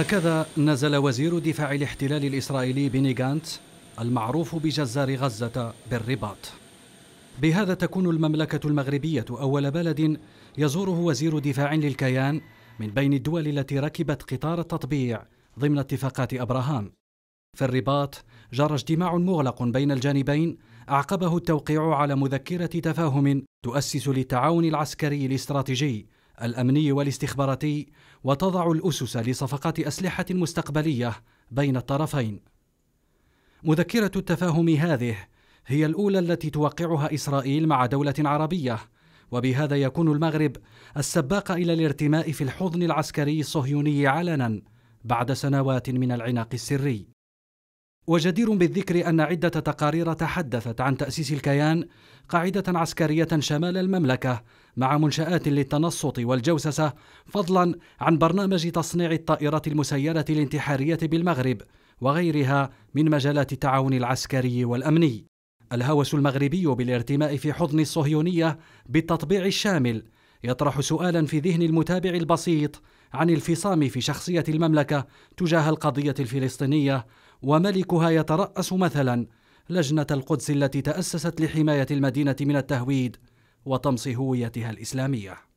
هكذا نزل وزير دفاع الاحتلال الإسرائيلي بيني غانت المعروف بجزار غزة بالرباط بهذا تكون المملكة المغربية أول بلد يزوره وزير دفاع للكيان من بين الدول التي ركبت قطار التطبيع ضمن اتفاقات أبراهام في الرباط جرى اجتماع مغلق بين الجانبين أعقبه التوقيع على مذكرة تفاهم تؤسس للتعاون العسكري الاستراتيجي الامني والاستخباراتي وتضع الاسس لصفقات اسلحه مستقبليه بين الطرفين مذكره التفاهم هذه هي الاولى التي توقعها اسرائيل مع دوله عربيه وبهذا يكون المغرب السباق الى الارتماء في الحضن العسكري الصهيوني علنا بعد سنوات من العناق السري وجدير بالذكر أن عدة تقارير تحدثت عن تأسيس الكيان قاعدة عسكرية شمال المملكة مع منشآت للتنصت والجوسسة فضلا عن برنامج تصنيع الطائرات المسيرة الانتحارية بالمغرب وغيرها من مجالات التعاون العسكري والأمني الهوس المغربي بالارتماء في حضن الصهيونية بالتطبيع الشامل يطرح سؤالا في ذهن المتابع البسيط عن الفصام في شخصية المملكة تجاه القضية الفلسطينية وملكها يترأس مثلا لجنة القدس التي تأسست لحماية المدينة من التهويد وطمس هويتها الإسلامية